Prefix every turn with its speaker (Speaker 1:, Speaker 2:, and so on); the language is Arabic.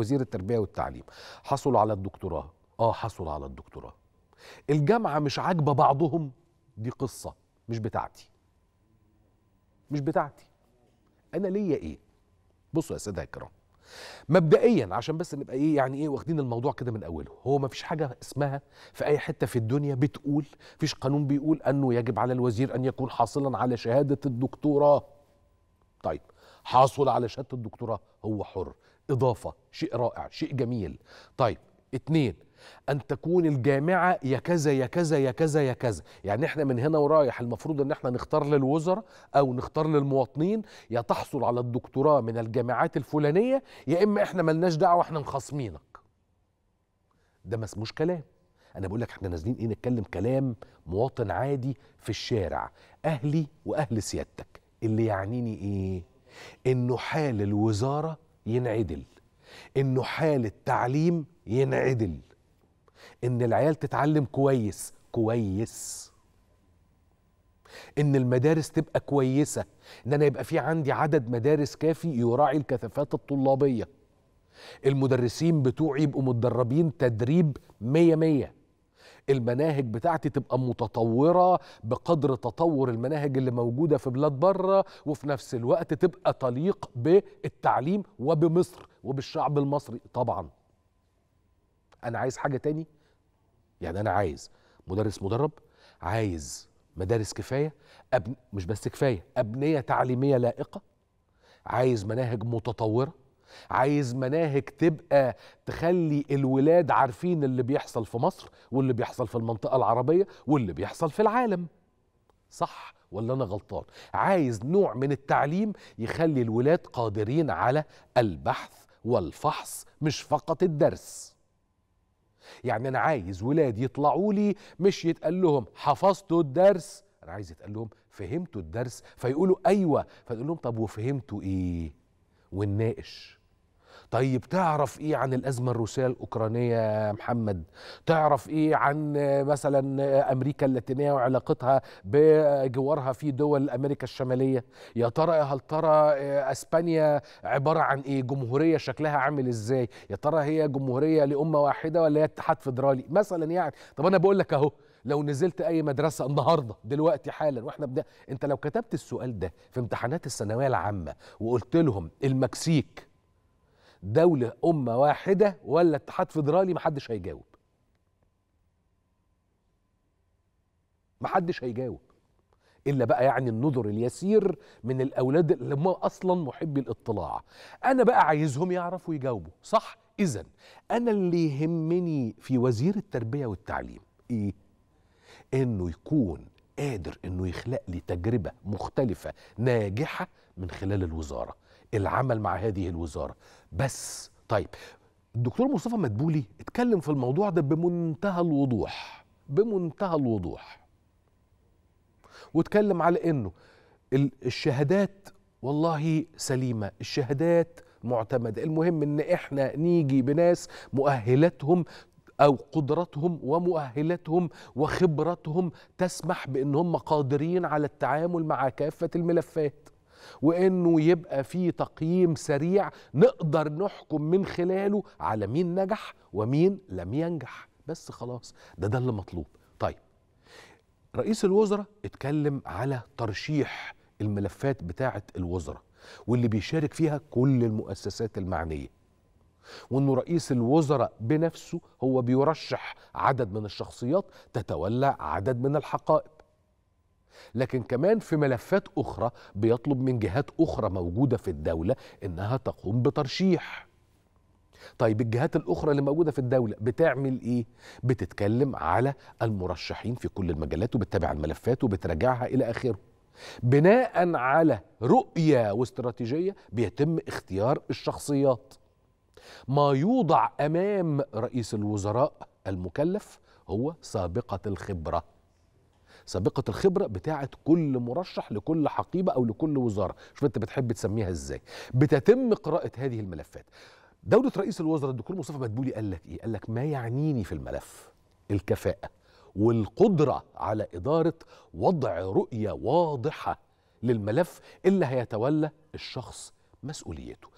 Speaker 1: وزير التربيه والتعليم حصلوا على الدكتوراه اه حصلوا على الدكتوراه الجامعه مش عاجبه بعضهم دي قصه مش بتاعتي مش بتاعتي انا ليا ايه بصوا يا ساده الكرام مبدئيا عشان بس نبقى ايه يعني ايه واخدين الموضوع كده من اوله هو ما فيش حاجه اسمها في اي حته في الدنيا بتقول فيش قانون بيقول انه يجب على الوزير ان يكون حاصلا على شهاده الدكتوراه طيب حاصل على شهاده الدكتوراه هو حر اضافه شيء رائع شيء جميل طيب اتنين ان تكون الجامعه يا كذا يا كذا يا كذا يا كذا يعني احنا من هنا ورايح المفروض ان احنا نختار للوزراء او نختار للمواطنين يا تحصل على الدكتوراه من الجامعات الفلانيه يا اما احنا ملناش دعوه احنا مخاصمينك ده ما اسموش كلام انا بقول لك احنا نازلين ايه نتكلم كلام مواطن عادي في الشارع اهلي واهل سيادتك اللي يعنيني ايه انه حال الوزاره ينعدل انه حاله تعليم ينعدل ان العيال تتعلم كويس كويس ان المدارس تبقى كويسه ان انا يبقى في عندي عدد مدارس كافي يراعي الكثافات الطلابيه المدرسين بتوعي يبقوا متدربين تدريب مية مية المناهج بتاعتي تبقى متطوره بقدر تطور المناهج اللي موجوده في بلاد بره وفي نفس الوقت تبقى تليق بالتعليم وبمصر وبالشعب المصري طبعا انا عايز حاجه تاني يعني انا عايز مدرس مدرب عايز مدارس كفايه أبن... مش بس كفايه ابنيه تعليميه لائقه عايز مناهج متطوره عايز مناهج تبقى تخلي الولاد عارفين اللي بيحصل في مصر واللي بيحصل في المنطقه العربيه واللي بيحصل في العالم صح ولا انا غلطان عايز نوع من التعليم يخلي الولاد قادرين على البحث والفحص مش فقط الدرس يعني انا عايز ولاد يطلعوا لي مش يتقال لهم حفظتوا الدرس انا عايز يتقال لهم فهمتوا الدرس فيقولوا ايوه فتقول لهم طب وفهمتوا ايه ونناقش طيب تعرف ايه عن الازمه الروسيه الاوكرانيه يا محمد تعرف ايه عن مثلا امريكا اللاتينيه وعلاقتها بجوارها في دول امريكا الشماليه يا ترى هل ترى اسبانيا عباره عن ايه جمهوريه شكلها عامل ازاي يا ترى هي جمهوريه لامه واحده ولا هي اتحاد فيدرالي مثلا يعني طب انا بقول لك اهو لو نزلت اي مدرسه النهارده دلوقتي حالا واحنا بدا انت لو كتبت السؤال ده في امتحانات الثانويه العامه وقلت لهم المكسيك دوله امه واحده ولا اتحاد فيدرالي محدش هيجاوب محدش هيجاوب الا بقى يعني النذر اليسير من الاولاد اللي هم اصلا محبي الاطلاع انا بقى عايزهم يعرفوا يجاوبوا صح اذا انا اللي يهمني في وزير التربيه والتعليم ايه انه يكون قادر انه يخلق لي تجربه مختلفه ناجحه من خلال الوزاره العمل مع هذه الوزاره بس طيب الدكتور مصطفى مدبولي اتكلم في الموضوع ده بمنتهى الوضوح بمنتهى الوضوح واتكلم على انه الشهادات والله سليمه الشهادات معتمده المهم ان احنا نيجي بناس مؤهلاتهم أو قدراتهم ومؤهلاتهم وخبراتهم تسمح بأن هم قادرين على التعامل مع كافة الملفات وانه يبقى في تقييم سريع نقدر نحكم من خلاله على مين نجح ومين لم ينجح بس خلاص ده ده اللي مطلوب طيب رئيس الوزراء اتكلم على ترشيح الملفات بتاعه الوزراء واللي بيشارك فيها كل المؤسسات المعنيه وانه رئيس الوزراء بنفسه هو بيرشح عدد من الشخصيات تتولى عدد من الحقائب لكن كمان في ملفات اخرى بيطلب من جهات اخرى موجوده في الدوله انها تقوم بترشيح طيب الجهات الاخرى اللي موجوده في الدوله بتعمل ايه بتتكلم على المرشحين في كل المجالات وبتتابع الملفات وبتراجعها الى اخره بناء على رؤيه واستراتيجيه بيتم اختيار الشخصيات ما يوضع امام رئيس الوزراء المكلف هو سابقه الخبره سابقه الخبره بتاعه كل مرشح لكل حقيبه او لكل وزاره شوف انت بتحب تسميها ازاي بتتم قراءه هذه الملفات دولة رئيس الوزراء الدكتور مصطفى مدبولي قال لك ايه؟ قال لك ما يعنيني في الملف الكفاءة والقدرة على إدارة وضع رؤية واضحة للملف اللي هيتولى الشخص مسؤوليته